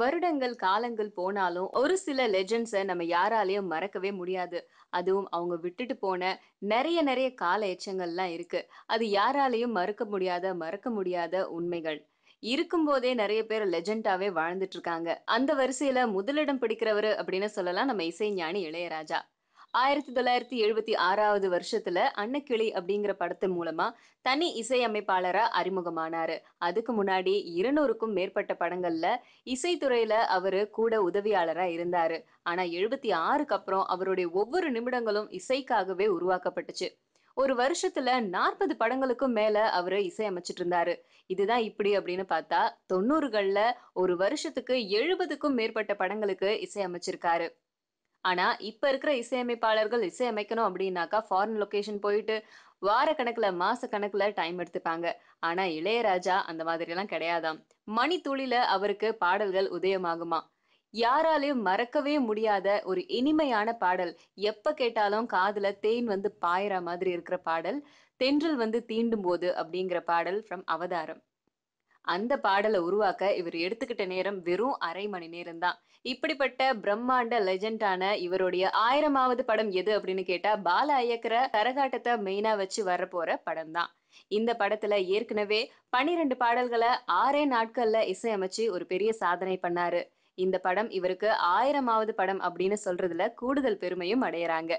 வருடங்கள் காலங்கள் போனாலும் ஒரு சில லெஜண்ட்ஸை நம்ம யாராலையும் மறக்கவே முடியாது அதுவும் அவங்க விட்டுட்டு போன நிறைய நிறைய கால எச்சங்கள்லாம் இருக்கு அது யாராலையும் மறுக்க முடியாத மறக்க முடியாத உண்மைகள் இருக்கும் போதே நிறைய பேர் லெஜெண்டாவே வாழ்ந்துட்டு இருக்காங்க அந்த வரிசையில முதலிடம் பிடிக்கிறவர் அப்படின்னு சொல்லலாம் நம்ம இசைஞானி இளையராஜா ஆயிரத்தி தொள்ளாயிரத்தி எழுபத்தி ஆறாவது வருஷத்துல அன்னக்கிளி அப்படிங்கிற படத்து மூலமா தனி இசையமைப்பாளரா அறிமுகமானாரு அதுக்கு முன்னாடி இருநூறுக்கும் மேற்பட்ட படங்கள்ல இசைத்துறையில அவரு கூட உதவியாளரா இருந்தாரு ஆனா எழுபத்தி ஆறுக்கு அப்புறம் அவருடைய ஒவ்வொரு நிமிடங்களும் இசைக்காகவே உருவாக்கப்பட்டுச்சு ஒரு வருஷத்துல நாற்பது படங்களுக்கும் மேல அவரு இசையமைச்சிட்டு இருந்தாரு இதுதான் இப்படி அப்படின்னு பார்த்தா தொண்ணூறுகள்ல ஒரு வருஷத்துக்கு எழுபதுக்கும் மேற்பட்ட படங்களுக்கு இசையமைச்சிருக்காரு ஆனா இப்ப இருக்கிற இசையமைப்பாளர்கள் இசையமைக்கணும் அப்படின்னாக்கா ஃபாரின் லொகேஷன் போயிட்டு வார கணக்குல மாச கணக்குல டைம் எடுத்துப்பாங்க ஆனா இளையராஜா அந்த மாதிரி எல்லாம் கிடையாதாம் துளில அவருக்கு பாடல்கள் உதயமாகுமா யாராலையும் மறக்கவே முடியாத ஒரு இனிமையான பாடல் எப்ப கேட்டாலும் காதுல தேன் வந்து பாயிற மாதிரி இருக்கிற பாடல் தென்றல் வந்து தீண்டும் போது அப்படிங்கிற பாடல் ஃப்ரம் அவதாரம் அந்த பாடலை உருவாக்க இவர் எடுத்துக்கிட்ட நேரம் வெறும் அரை மணி நேரம் தான் இப்படிப்பட்ட பிரம்மாண்ட லெஜெண்டான இவருடைய ஆயிரமாவது படம் எது அப்படின்னு கேட்டா பால இயக்கிற கரகாட்டத்தை மெயினா வச்சு வரப்போற படம் தான் இந்த படத்துல ஏற்கனவே பனிரெண்டு பாடல்களை ஆறே நாட்கள்ல இசையமைச்சு ஒரு பெரிய சாதனை பண்ணாரு இந்த படம் இவருக்கு ஆயிரமாவது படம் அப்படின்னு சொல்றதுல கூடுதல் பெருமையும் அடையறாங்க